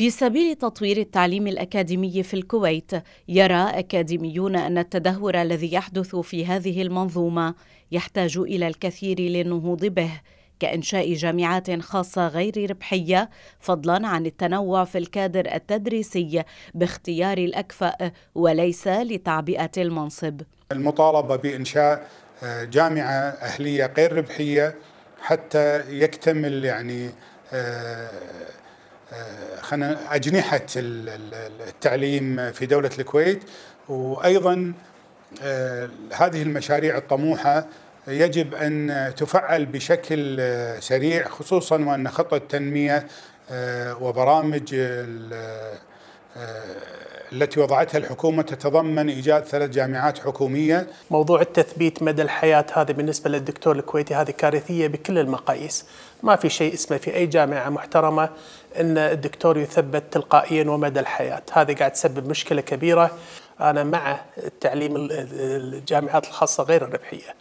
في سبيل تطوير التعليم الأكاديمي في الكويت يرى أكاديميون أن التدهور الذي يحدث في هذه المنظومة يحتاج إلى الكثير للنهوض به كإنشاء جامعات خاصة غير ربحية فضلا عن التنوع في الكادر التدريسي باختيار الأكفأ وليس لتعبئة المنصب المطالبة بإنشاء آه، جامعة أهلية غير ربحية حتى يكتمل يعني آه، آه، خلينا أجنحة التعليم في دولة الكويت وأيضا آه، هذه المشاريع الطموحة يجب أن تفعل بشكل آه، سريع خصوصا وأن خطة التنمية وبرامج آه، التي وضعتها الحكومة تتضمن إيجاد ثلاث جامعات حكومية موضوع التثبيت مدى الحياة هذا بالنسبة للدكتور الكويتي هذه كارثية بكل المقاييس ما في شيء اسمه في أي جامعة محترمة أن الدكتور يثبت تلقائيا ومدى الحياة هذا قاعد تسبب مشكلة كبيرة أنا مع التعليم الجامعات الخاصة غير الربحية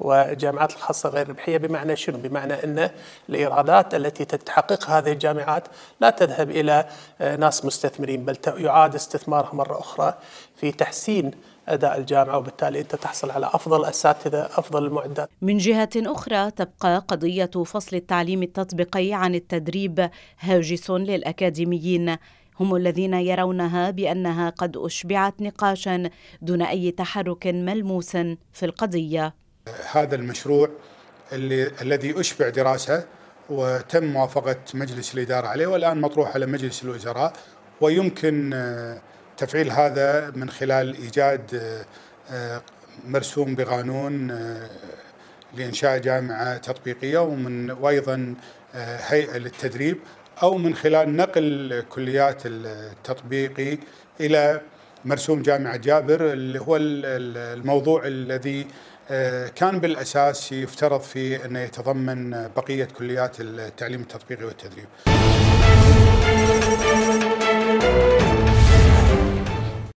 والجامعات الخاصة غير الربحية بمعنى شنو؟ بمعنى أن الإيرادات التي تتحقق هذه الجامعات لا تذهب إلى آه، ناس مستثمرين بل يعاد استثمارها مرة أخرى في تحسين اداء الجامعه وبالتالي انت تحصل على افضل اساتذه افضل المعدات. من جهه اخرى تبقى قضيه فصل التعليم التطبيقي عن التدريب هاجس للاكاديميين هم الذين يرونها بانها قد اشبعت نقاشا دون اي تحرك ملموس في القضيه. هذا المشروع اللي الذي أشبع دراسة وتم موافقة مجلس الإدارة عليه والآن مطروح على مجلس الوزراء ويمكن آه، تفعيل هذا من خلال إيجاد آه، آه، مرسوم بقانون لإنشاء جامعة تطبيقية ومن وأيضا هيئة للتدريب أو من خلال نقل كليات التطبيقي إلى مرسوم جامعة جابر اللي هو الموضوع الذي آه، كان بالأساس يفترض فيه أن يتضمن بقية كليات التعليم التطبيقي والتدريب